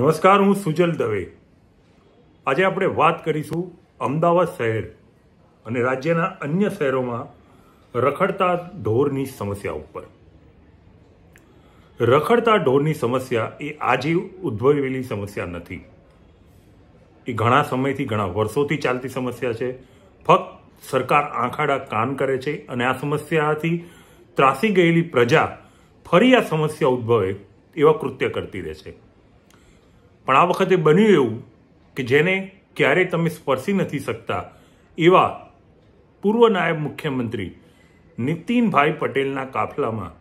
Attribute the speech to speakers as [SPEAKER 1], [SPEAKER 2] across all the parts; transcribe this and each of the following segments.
[SPEAKER 1] નમસ્કાર હું સુજલ દવે આજે આપણે વાત કરીશું અમદાવાદ શહેર અને રાજ્યના અન્ય શહેરોમાં રખડતા ઢોરની સમસ્યા ઉપર રખડતા ઢોરની સમસ્યા એ આજે ઉદ્ભવેલી સમસ્યા નથી એ ઘણા સમયથી ઘણા વર્ષોથી ચાલતી સમસ્યા છે ફક્ત સરકાર આંખાડા કાન કરે છે અને આ સમસ્યાથી ત્રાસી ગયેલી પ્રજા ફરી આ સમસ્યા ઉદ્ભવે એવા કૃત્ય કરતી રહે છે પણ આ વખતે બન્યું એવું કે જેને ક્યારેય તમે સ્પર્શી નથી શકતા એવા પૂર્વ નાયબ મુખ્યમંત્રી નીતિનભાઈ પટેલના કાફલામાં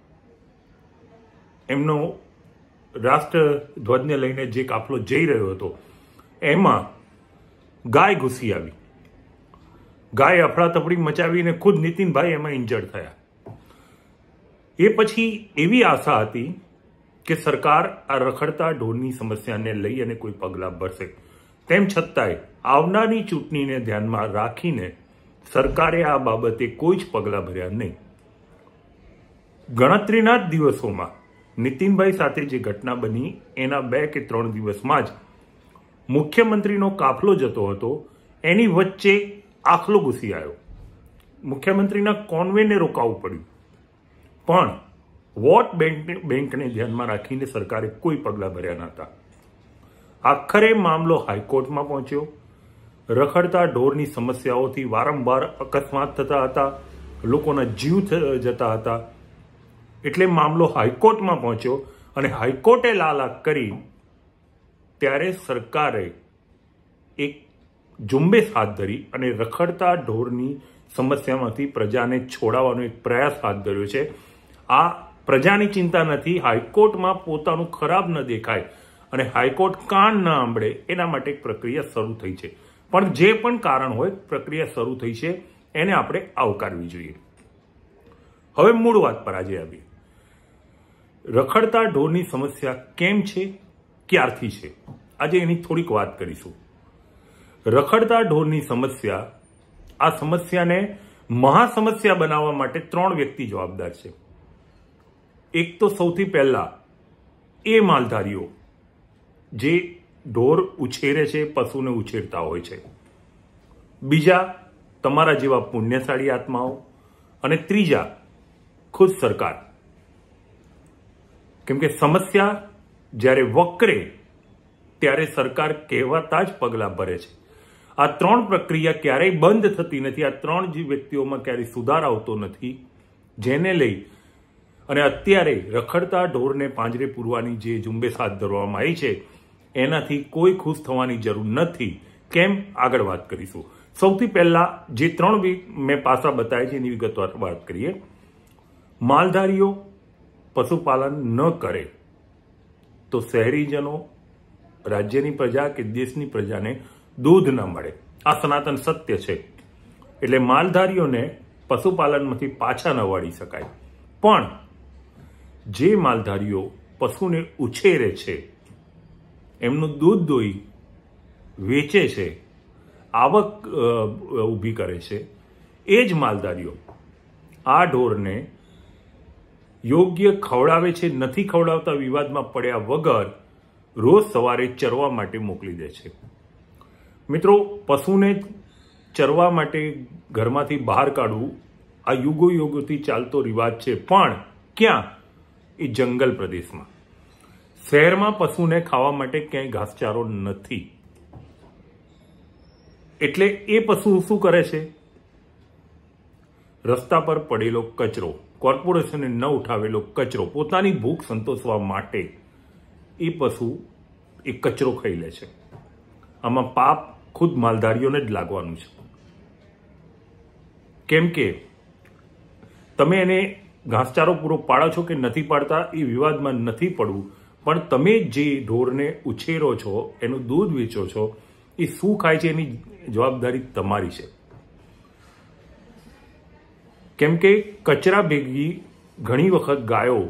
[SPEAKER 1] એમનો રાષ્ટ્રધ્વજને લઈને જે કાફલો જઈ રહ્યો હતો એમાં ગાય ઘૂસી આવી ગાય અફડાતફડી મચાવીને ખુદ નીતિનભાઈ એમાં ઇન્જર્ડ થયા એ પછી એવી આશા હતી કે સરકાર આ રખડતા ઢોરની સમસ્યાને લઈ અને કોઈ પગલાં ભરશે તેમ છતાંય આવનારી ચૂંટણીને ધ્યાનમાં રાખીને સરકારે આ બાબતે કોઈ જ પગલાં ભર્યા નહીં ગણતરીના જ દિવસોમાં નીતિનભાઈ સાથે જે ઘટના બની એના બે કે ત્રણ દિવસમાં જ મુખ્યમંત્રીનો કાફલો જતો હતો એની વચ્ચે આખલો ઘૂસી આવ્યો મુખ્યમંત્રીના કોન્વેને રોકાવવું પડ્યું પણ વોટ બેંકને બેંકને ધ્યાનમાં રાખીને સરકારે કોઈ પગલાં ભર્યા નહોતા આખરે મામલો હાઈકોર્ટમાં પહોંચ્યો રખડતા ઢોરની સમસ્યાઓથી વારંવાર અકસ્માત થતા હતા લોકોના જીવ જતા હતા એટલે મામલો હાઈકોર્ટમાં પહોંચ્યો અને હાઈકોર્ટે લાલાક કરી ત્યારે સરકારે એક ઝુંબેશ હાથ ધરી અને રખડતા ઢોરની સમસ્યામાંથી પ્રજાને છોડાવવાનો એક પ્રયાસ હાથ ધર્યો છે આ પ્રજાની ચિંતા નથી હાઈકોર્ટમાં પોતાનું ખરાબ ન દેખાય અને હાઈકોર્ટ કાન ન આંબળે એના માટે પ્રક્રિયા શરૂ થઈ છે પણ જે પણ કારણ હોય પ્રક્રિયા શરૂ થઈ છે એને આપણે આવકારવી જોઈએ હવે મૂળ વાત પર આજે આવીએ રખડતા ઢોરની સમસ્યા કેમ છે ક્યારથી છે આજે એની થોડીક વાત કરીશું રખડતા ઢોરની સમસ્યા આ સમસ્યાને મહાસમસ્યા બનાવવા માટે ત્રણ વ્યક્તિ જવાબદાર છે એક તો સૌથી પહેલા એ માલધારીઓ જે ઢોર ઉછેરે છે પશુને ઉછેરતા હોય છે બીજા તમારા જેવા પુણ્યશાળી આત્માઓ અને ત્રીજા ખુદ સરકાર કેમ સમસ્યા જ્યારે વકરે ત્યારે સરકાર કહેવાતા જ પગલાં ભરે છે આ ત્રણ પ્રક્રિયા ક્યારેય બંધ થતી નથી આ ત્રણ જે વ્યક્તિઓમાં ક્યારેય સુધાર આવતો નથી જેને લઈ અને અત્યારે રખડતા ઢોરને પાંજરે પૂરવાની જે ઝુંબેશ હાથ ધરવામાં આવી છે એનાથી કોઈ ખુશ થવાની જરૂર નથી કેમ આગળ વાત કરીશું સૌથી પહેલાં જે ત્રણ વીક મેં પાસા બતાવ્યા છે એની વિગતવાર વાત કરીએ માલધારીઓ પશુપાલન ન કરે તો શહેરીજનો રાજ્યની પ્રજા કે દેશની પ્રજાને દૂધ ન મળે આ સનાતન સત્ય છે એટલે માલધારીઓને પશુપાલનમાંથી પાછા ન વાળી શકાય પણ જે માલધારીઓ પશુને ઉછેરે છે એમનું દૂધ દોઈ વેચે છે આવક ઊભી કરે છે એ જ માલધારીઓ આ ઢોરને યોગ્ય ખવડાવે છે નથી ખવડાવતા વિવાદમાં પડ્યા વગર રોજ સવારે ચરવા માટે મોકલી દે છે મિત્રો પશુને ચરવા માટે ઘરમાંથી બહાર કાઢવું આ યુગો યુગોથી ચાલતો રિવાજ છે પણ ક્યાં એ જંગલ પ્રદેશમાં શહેરમાં પશુને ખાવા માટે ક્યાંય ઘાસચારો નથી એટલે એ પશુ શું કરે છે રસ્તા પર પડેલો કચરો કોર્પોરેશને ન ઉઠાવેલો કચરો પોતાની ભૂખ સંતોષવા માટે એ પશુ એ કચરો ખાઈ લે છે આમાં પાપ ખુદ માલધારીઓને જ લાગવાનું છે કેમ કે તમે એને ઘાસચારો પૂરો પાડો છો કે નથી પાડતા એ વિવાદમાં નથી પડવું પણ તમે જે ઢોરને ઉછેરો છો એનું દૂધ વેચો છો એ શું ખાય છે એની જવાબદારી તમારી છે કેમ કે કચરા ભેગી ઘણી વખત ગાયો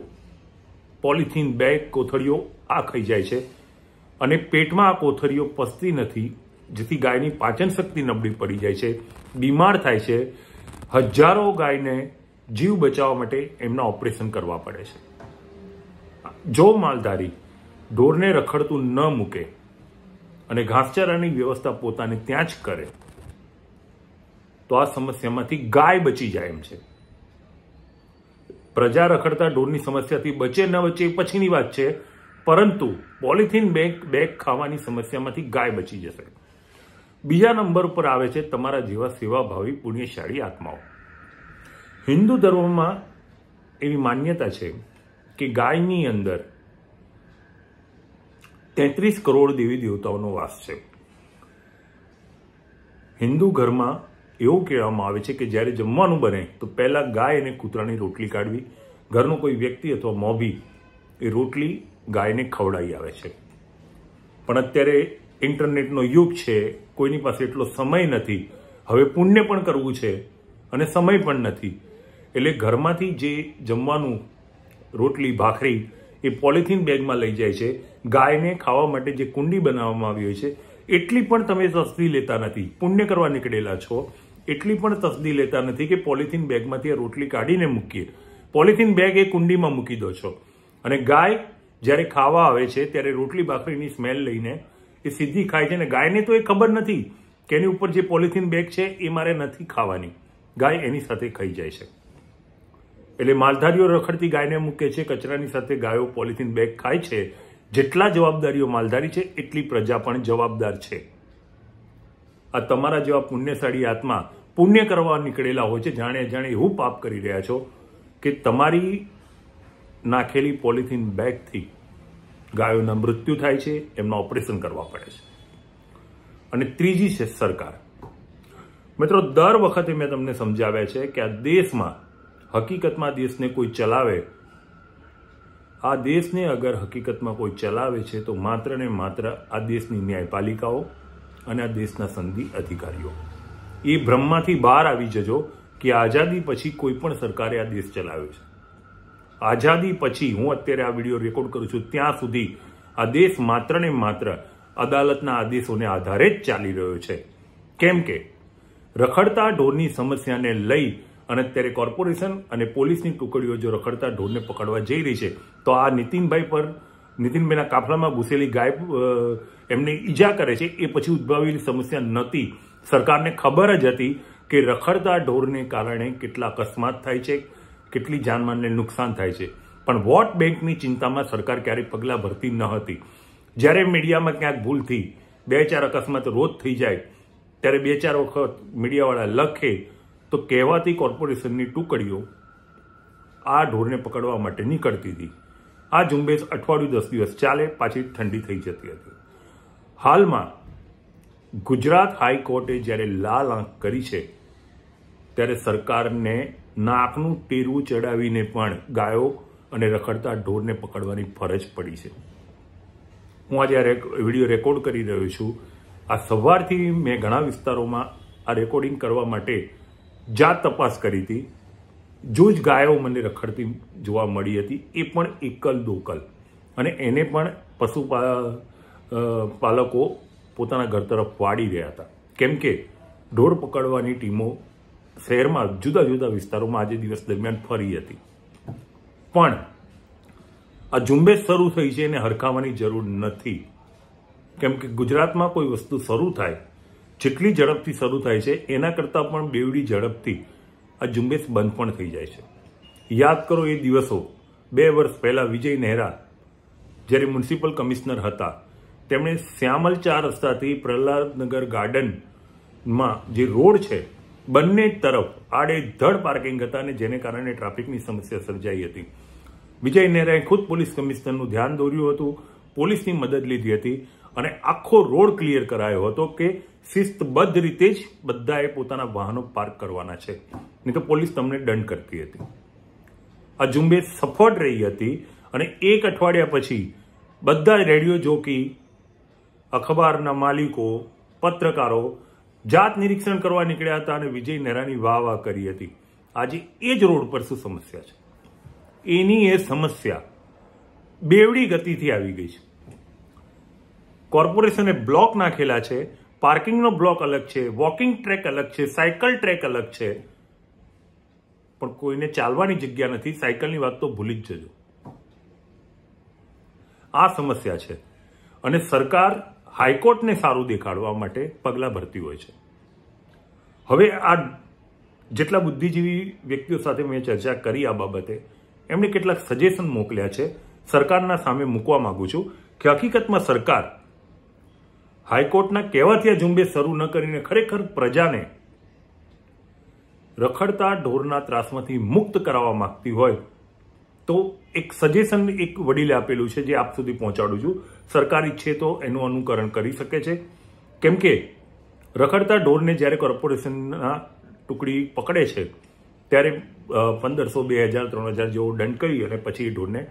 [SPEAKER 1] પોલિથીન બેગ કોથળીઓ આ ખાઈ જાય છે અને પેટમાં આ કોથળીઓ પસતી નથી જેથી ગાયની પાચન શક્તિ નબળી પડી જાય છે બીમાર થાય છે હજારો ગાયને જીવ બચાવવા માટે એમના ઓપરેશન કરવા પડે છે જો માલધારી ઢોરને રખડતું ન મૂકે અને ઘાસચારાની વ્યવસ્થા પોતાને ત્યાં જ કરે તો આ સમસ્યામાંથી ગાય બચી જાય એમ છે પ્રજા રખડતા ઢોરની સમસ્યાથી બચે ન બચે પછીની વાત છે પરંતુ પોલિથીન બેગ બેગ ખાવાની સમસ્યામાંથી ગાય બચી જશે બીજા નંબર પર આવે છે તમારા જેવા સેવાભાવી પુણ્યશાળી આત્માઓ હિન્દુ ધર્મમાં એવી માન્યતા છે કે ગાયની અંદર તેત્રીસ કરોડ દેવી દેવતાઓનો વાસ છે હિન્દુ ઘરમાં એવું કહેવામાં આવે છે કે જ્યારે જમવાનું બને તો પહેલાં ગાય અને કૂતરાની રોટલી કાઢવી ઘરનો કોઈ વ્યક્તિ અથવા મોભી એ રોટલી ગાયને ખવડાવી આવે છે પણ અત્યારે ઇન્ટરનેટનો યુગ છે કોઈની પાસે એટલો સમય નથી હવે પુણ્ય પણ કરવું છે અને સમય પણ નથી એટલે ઘરમાંથી જે જમવાનું રોટલી ભાખરી એ પોલિથીન બેગમાં લઈ જાય છે ગાયને ખાવા માટે જે કુંડી બનાવવામાં આવી હોય છે એટલી પણ તમે તસ્દી લેતા નથી પુણ્ય કરવા નીકળેલા છો એટલી પણ તસ્દી લેતા નથી કે પોલિથીન બેગમાંથી આ રોટલી કાઢીને મૂકીએ પોલિથીન બેગ એ કુંડીમાં મૂકી દો છો અને ગાય જ્યારે ખાવા આવે છે ત્યારે રોટલી ભાખરીની સ્મેલ લઈને એ સીધી ખાય છે અને ગાયને તો એ ખબર નથી કે એની ઉપર જે પોલિથીન બેગ છે એ મારે નથી ખાવાની ગાય એની સાથે ખાઈ જાય છે એટલે માલધારીઓ રખડતી ગાયને મૂકે છે કચરાની સાથે ગાયો પોલિથીન બેગ ખાય છે જેટલા જવાબદારીઓ માલધારી છે એટલી પ્રજા પણ જવાબદાર છે આ તમારા જેવા પુણ્યશાળી આત્મા પુણ્ય કરવા નીકળેલા હોય છે જાણે જાણે એવું પાપ કરી રહ્યા છો કે તમારી નાખેલી પોલિથીન બેગથી ગાયોના મૃત્યુ થાય છે એમના ઓપરેશન કરવા પડે છે અને ત્રીજી છે સરકાર મિત્રો દર વખતે મેં તમને સમજાવ્યા છે કે આ દેશમાં હકીકતમાં દેશને કોઈ ચલાવે આ દેશને અગર હકીકતમાં કોઈ ચલાવે છે તો માત્ર ને માત્ર આ દેશની ન્યાયપાલિકાઓ અને આ દેશના સંધિ અધિકારીઓ એ ભ્રમમાંથી બહાર આવી જજો કે આઝાદી પછી કોઈ પણ સરકારે આ દેશ ચલાવ્યો છે આઝાદી પછી હું અત્યારે આ વિડીયો રેકોર્ડ કરું છું ત્યાં સુધી આ દેશ માત્ર ને માત્ર અદાલતના આદેશોને આધારે જ ચાલી રહ્યો છે કેમ કે રખડતા ઢોરની સમસ્યાને લઈ અને અત્યારે કોર્પોરેશન અને પોલીસની ટુકડીઓ જો રખડતા ઢોરને પકડવા જઈ રહી છે તો આ નીતિનભાઈ પર નીતિનભાઈના કાફલામાં ઘૂસેલી ગાય એમને ઈજા કરે છે એ પછી ઉદ્ભવેલી સમસ્યા નહોતી સરકારને ખબર જ હતી કે રખડતા ઢોરને કારણે કેટલા અકસ્માત થાય છે કેટલી જાનમાનને નુકસાન થાય છે પણ વોટ બેંકની ચિંતામાં સરકાર ક્યારેય પગલાં ભરતી ન હતી જ્યારે મીડિયામાં ક્યાંક ભૂલથી બે ચાર અકસ્માત રોજ થઈ જાય ત્યારે બે ચાર વખત મીડિયાવાળા લખે તો કહેવાતી કોર્પોરેશનની ટુકડીઓ આ ઢોરને પકડવા માટે નીકળતી હતી આ ઝુંબેશ અઠવાડિયું દસ દિવસ ચાલે પાછી ઠંડી થઈ જતી હતી હાલમાં ગુજરાત હાઈકોર્ટે જ્યારે લાલ આંખ કરી છે ત્યારે સરકારને નાકનું ટેરવું ચડાવીને પણ ગાયો અને રખડતા ઢોરને પકડવાની ફરજ પડી છે હું આજે વિડીયો રેકોર્ડ કરી રહ્યો છું આ સવારથી મેં ઘણા વિસ્તારોમાં આ રેકોર્ડિંગ કરવા માટે જાત તપાસ કરી હતી જો જ ગાયો મને રખડતી જોવા મળી હતી એ પણ એકલ દોકલ અને એને પણ પશુ પાલકો પોતાના ઘર તરફ વાળી રહ્યા હતા કેમ કે ઢોર પકડવાની ટીમો શહેરમાં જુદા જુદા વિસ્તારોમાં આજે દિવસ દરમિયાન ફરી હતી પણ આ ઝુંબેશ શરૂ થઈ છે એને હરખાવાની જરૂર નથી કેમ કે ગુજરાતમાં કોઈ વસ્તુ શરૂ થાય જેટલી ઝડપથી શરૂ થાય છે એના કરતાં પણ બેવડી ઝડપથી આ ઝુંબેશ બંધ પણ થઈ જાય છે યાદ કરો એ દિવસો બે વર્ષ પહેલાં વિજય નહેરા જ્યારે મ્યુનિસિપલ કમિશનર હતા તેમણે શ્યામલ ચાર રસ્તાથી પ્રહલાદનગર ગાર્ડનમાં જે રોડ છે બંને તરફ આડેધડ પાર્કિંગ હતા અને જેને કારણે ટ્રાફિકની સમસ્યા સર્જાઈ હતી વિજય નહેરાએ ખુદ પોલીસ કમિશનરનું ધ્યાન દોર્યું હતું પોલીસની મદદ લીધી હતી અને આખો રોડ ક્લિયર કરાયો હતો કે શિસ્તબદ્ધ રીતે જ બધાએ પોતાના વાહનો પાર્ક કરવાના છે નહીં તો પોલીસ તમને દંડ કરતી હતી આ ઝુંબેશ સફળ રહી હતી અને એક અઠવાડિયા પછી બધા રેડિયો જોકી અખબારના માલિકો પત્રકારો જાત નિરીક્ષણ કરવા નીકળ્યા હતા અને વિજય નેરાની વાહ વાહ કરી હતી આજે એ જ રોડ પર શું સમસ્યા છે એની એ સમસ્યા બેવડી ગતિથી આવી ગઈ છે કોર્પોરેશને બ્લોક નાખેલા છે પાર્કિંગનો બ્લોક અલગ છે વોકિંગ ટ્રેક અલગ છે સાયકલ ટ્રેક અલગ છે પણ કોઈને ચાલવાની જગ્યા નથી સાયકલની વાત તો ભૂલી જ જજો આ સમસ્યા છે અને સરકાર હાઈકોર્ટને સારું દેખાડવા માટે પગલાં ભરતી હોય છે હવે આ જેટલા બુદ્ધિજીવી વ્યક્તિઓ સાથે મેં ચર્ચા કરી આ બાબતે એમણે કેટલાક સજેશન મોકલ્યા છે સરકારના સામે મૂકવા માંગુ છું કે હકીકતમાં સરકાર હાઈકોર્ટના કહેવાથી આ ઝુંબેશ શરૂ ન કરીને ખરેખર પ્રજાને રખડતા ઢોરના ત્રાસમાંથી મુક્ત કરાવવા માંગતી હોય તો એક સજેશન એક વડીલે આપેલું છે જે આપ સુધી પહોંચાડું છું સરકાર ઈચ્છે તો એનું અનુકરણ કરી શકે છે કેમ કે રખડતા ઢોરને જ્યારે કોર્પોરેશનના ટુકડી પકડે છે ત્યારે પંદરસો બે હજાર ત્રણ હજાર જેવો દંડ કરી અને પછી એ ઢોરને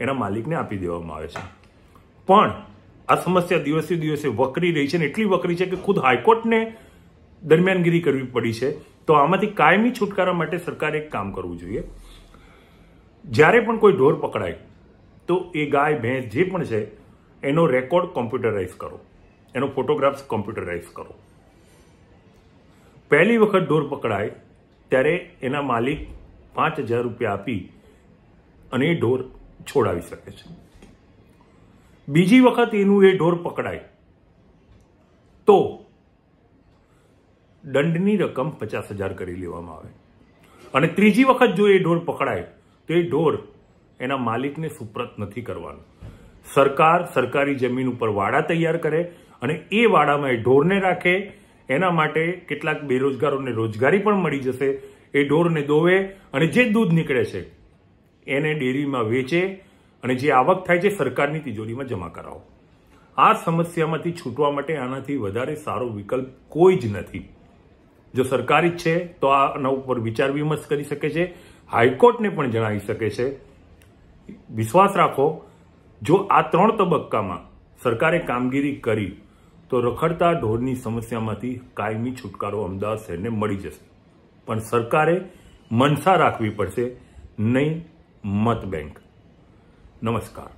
[SPEAKER 1] એના માલિકને આપી દેવામાં આવે છે પણ આ સમસ્યા દિવસે દિવસે વકરી રહી છે અને એટલી વકરી છે કે ખુદ હાઈકોર્ટને દરમિયાનગીરી કરવી પડી છે તો આમાંથી કાયમી છુટકારા માટે સરકારે એક કામ કરવું જોઈએ જ્યારે પણ કોઈ ઢોર પકડાય તો એ ગાય ભેંસ જે પણ છે એનો રેકોર્ડ કોમ્પ્યુટરાઇઝ કરો એનો ફોટોગ્રાફ્સ કોમ્પ્યુટરાઇઝ કરો પહેલી વખત ઢોર પકડાય ત્યારે એના માલિક પાંચ હજાર રૂપિયા આપી અને એ ઢોર છોડાવી શકે છે બીજી વખત એનું એ ઢોર પકડાય તો દંડની રકમ પચાસ હજાર કરી લેવામાં આવે અને ત્રીજી વખત જો એ ઢોર પકડાય તો એ ઢોર એના માલિકને સુપ્રત નથી કરવાનો સરકાર સરકારી જમીન ઉપર વાડા તૈયાર કરે અને એ વાડામાં એ ઢોરને રાખે એના માટે કેટલાક બેરોજગારોને રોજગારી પણ મળી જશે એ ઢોરને દોવે અને જે દૂધ નીકળે છે એને ડેરીમાં વેચે અને જે આવક થાય છે સરકારની તિજોરીમાં જમા કરાવો આ સમસ્યામાંથી છૂટવા માટે આનાથી વધારે સારો વિકલ્પ કોઈ જ નથી જો સરકારી જ છે તો આના ઉપર વિચાર વિમર્શ કરી શકે છે હાઈકોર્ટને પણ જણાવી શકે છે વિશ્વાસ રાખો જો આ ત્રણ તબક્કામાં સરકારે કામગીરી કરી તો રખડતા ઢોરની સમસ્યામાંથી કાયમી છુટકારો અમદાવાદ શહેરને મળી જશે પણ સરકારે મનસા રાખવી પડશે નહીં મત બેંક નમસ્કાર